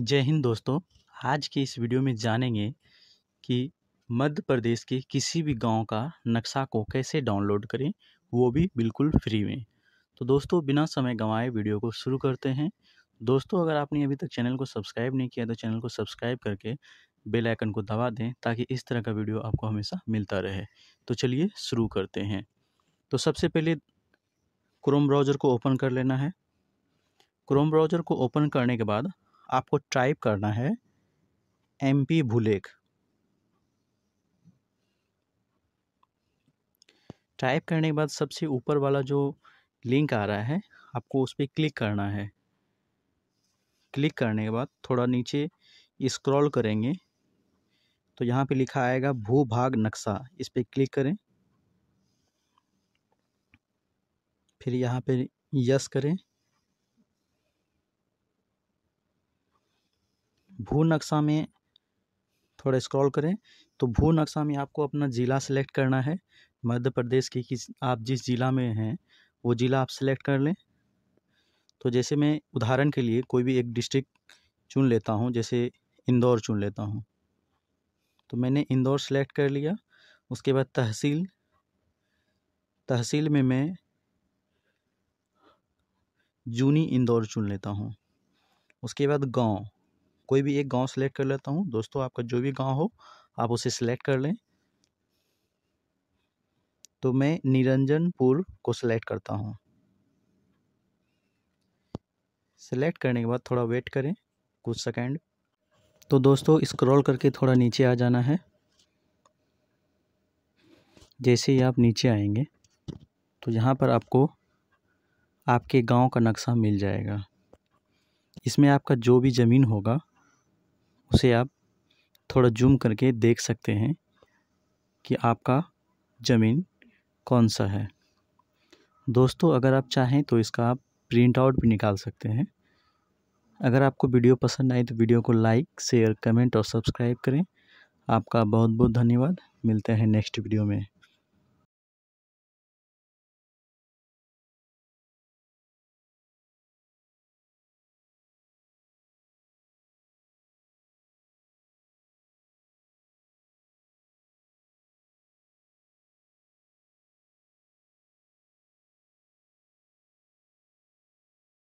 जय हिंद दोस्तों आज के इस वीडियो में जानेंगे कि मध्य प्रदेश के किसी भी गांव का नक्शा को कैसे डाउनलोड करें वो भी बिल्कुल फ्री में तो दोस्तों बिना समय गंवाए वीडियो को शुरू करते हैं दोस्तों अगर आपने अभी तक चैनल को सब्सक्राइब नहीं किया तो चैनल को सब्सक्राइब करके बेल आइकन को दबा दें ताकि इस तरह का वीडियो आपको हमेशा मिलता रहे तो चलिए शुरू करते हैं तो सबसे पहले क्रोम ब्राउज़र को ओपन कर लेना है क्रोम ब्राउज़र को ओपन करने के बाद आपको टाइप करना है एम पी भूलेख टाइप करने के बाद सबसे ऊपर वाला जो लिंक आ रहा है आपको उस पर क्लिक करना है क्लिक करने के बाद थोड़ा नीचे स्क्रॉल करेंगे तो यहाँ पे लिखा आएगा भू भाग नक्शा इस पर क्लिक करें फिर यहाँ पे यस करें भू नक्शा में थोड़ा स्क्रॉल करें तो भू नक्शा में आपको अपना ज़िला सेलेक्ट करना है मध्य प्रदेश की किस आप जिस ज़िला में हैं वो ज़िला आप सेलेक्ट कर लें तो जैसे मैं उदाहरण के लिए कोई भी एक डिस्ट्रिक्ट चुन लेता हूँ जैसे इंदौर चुन लेता हूँ तो मैंने इंदौर सेलेक्ट कर लिया उसके बाद तहसील तहसील में मैं जूनी इंदौर चुन लेता हूँ उसके बाद गांव कोई भी एक गांव सेलेक्ट कर लेता हूं दोस्तों आपका जो भी गांव हो आप उसे सिलेक्ट कर लें तो मैं निरंजनपुर को सिलेक्ट करता हूं सिलेक्ट करने के बाद थोड़ा वेट करें कुछ सेकंड तो दोस्तों स्क्रॉल करके थोड़ा नीचे आ जाना है जैसे ही आप नीचे आएंगे तो यहाँ पर आपको आपके गांव का नक्शा मिल जाएगा इसमें आपका जो भी ज़मीन होगा उसे आप थोड़ा जूम करके देख सकते हैं कि आपका ज़मीन कौन सा है दोस्तों अगर आप चाहें तो इसका आप प्रिंट आउट भी निकाल सकते हैं अगर आपको वीडियो पसंद आए तो वीडियो को लाइक शेयर कमेंट और सब्सक्राइब करें आपका बहुत बहुत धन्यवाद मिलते हैं नेक्स्ट वीडियो में